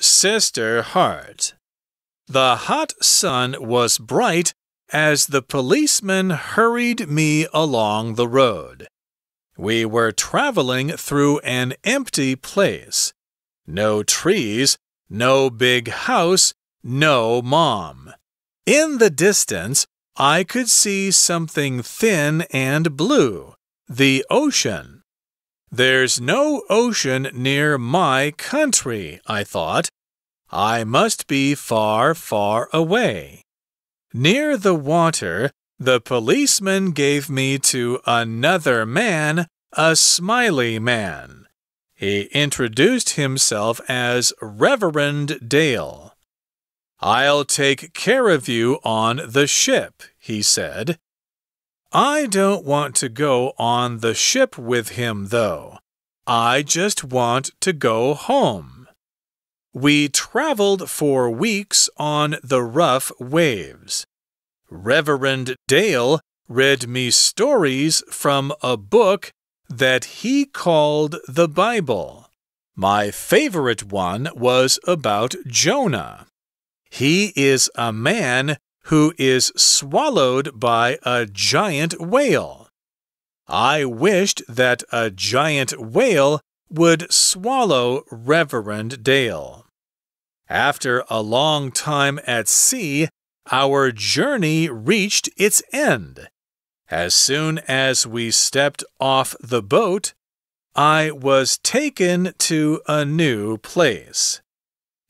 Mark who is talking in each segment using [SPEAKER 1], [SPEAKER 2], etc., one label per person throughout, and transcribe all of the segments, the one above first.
[SPEAKER 1] sister heart. The hot sun was bright as the policeman hurried me along the road. We were traveling through an empty place. No trees, no big house, no mom. In the distance, I could see something thin and blue the ocean. There's no ocean near my country, I thought. I must be far, far away. Near the water, the policeman gave me to another man, a smiley man. He introduced himself as Reverend Dale. I'll take care of you on the ship, he said. I don't want to go on the ship with him, though. I just want to go home. We traveled for weeks on the rough waves. Reverend Dale read me stories from a book that he called the Bible. My favorite one was about Jonah. He is a man who is swallowed by a giant whale. I wished that a giant whale would swallow Reverend Dale. After a long time at sea, our journey reached its end. As soon as we stepped off the boat, I was taken to a new place.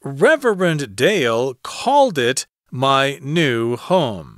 [SPEAKER 1] Reverend Dale called it my new home.